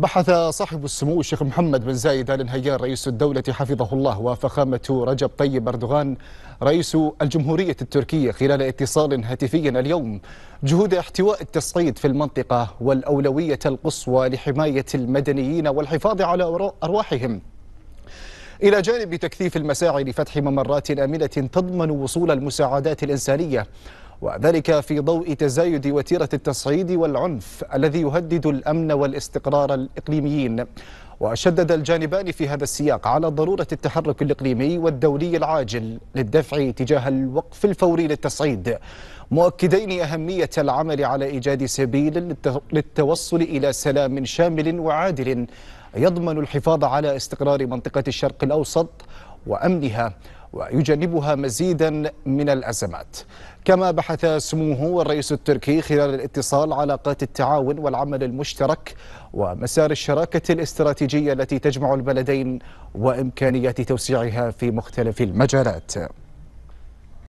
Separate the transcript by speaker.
Speaker 1: بحث صاحب السمو الشيخ محمد بن زايد ال نهيان رئيس الدولة حفظه الله وفخامة رجب طيب أردوغان رئيس الجمهورية التركية خلال اتصال هاتفي اليوم جهود احتواء التصعيد في المنطقة والأولوية القصوى لحماية المدنيين والحفاظ على أرواحهم إلى جانب تكثيف المساعي لفتح ممرات آمنة تضمن وصول المساعدات الإنسانية وذلك في ضوء تزايد وتيرة التصعيد والعنف الذي يهدد الأمن والاستقرار الإقليميين وشدد الجانبان في هذا السياق على ضرورة التحرك الإقليمي والدولي العاجل للدفع تجاه الوقف الفوري للتصعيد مؤكدين أهمية العمل على إيجاد سبيل للتوصل إلى سلام شامل وعادل يضمن الحفاظ على استقرار منطقة الشرق الأوسط وأمنها ويجنبها مزيدا من الأزمات كما بحث سموه الرئيس التركي خلال الاتصال علاقات التعاون والعمل المشترك ومسار الشراكة الاستراتيجية التي تجمع البلدين وإمكانيات توسيعها في مختلف المجالات